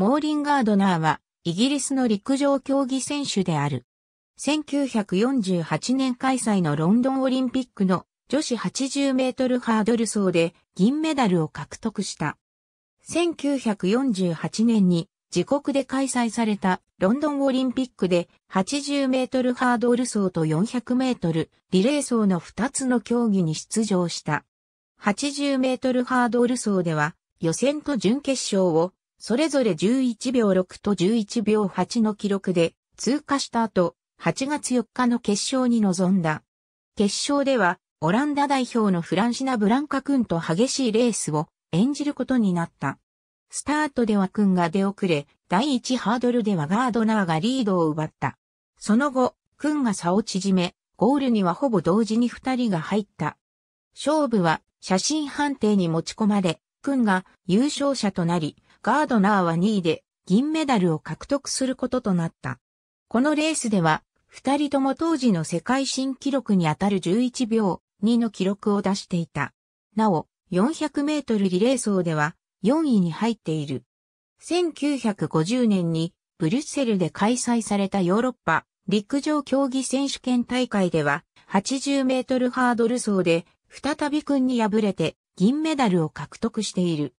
モーリン・ガードナーは、イギリスの陸上競技選手である。1948年開催のロンドンオリンピックの女子80メートルハードル走で銀メダルを獲得した。1948年に自国で開催されたロンドンオリンピックで80メートルハードル走と400メートルリレー走の2つの競技に出場した。80メートルハードル走では予選と準決勝をそれぞれ11秒6と11秒8の記録で通過した後、8月4日の決勝に臨んだ。決勝では、オランダ代表のフランシナ・ブランカ君と激しいレースを演じることになった。スタートでは君が出遅れ、第1ハードルではガードナーがリードを奪った。その後、君が差を縮め、ゴールにはほぼ同時に2人が入った。勝負は写真判定に持ち込まれ、君が優勝者となり、ガードナーは2位で銀メダルを獲得することとなった。このレースでは、二人とも当時の世界新記録にあたる11秒2の記録を出していた。なお、400メートルリレー走では4位に入っている。1950年にブリュッセルで開催されたヨーロッパ陸上競技選手権大会では80メートルハードル走で再び君に敗れて銀メダルを獲得している。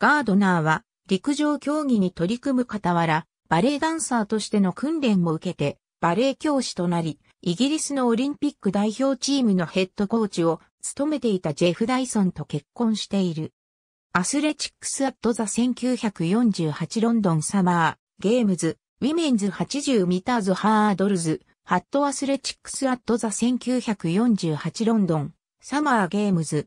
ガードナーは陸上競技に取り組む傍ら、バレエダンサーとしての訓練も受けて、バレエ教師となり、イギリスのオリンピック代表チームのヘッドコーチを務めていたジェフ・ダイソンと結婚している。アスレチックス・アット・ザ・1948ロンドン・サマー、ゲームズ、ウィメンズ80ミターズ・ハードルズ、ハット・アスレチックス・アット・ザ・1948ロンドン、サマー・ゲームズ、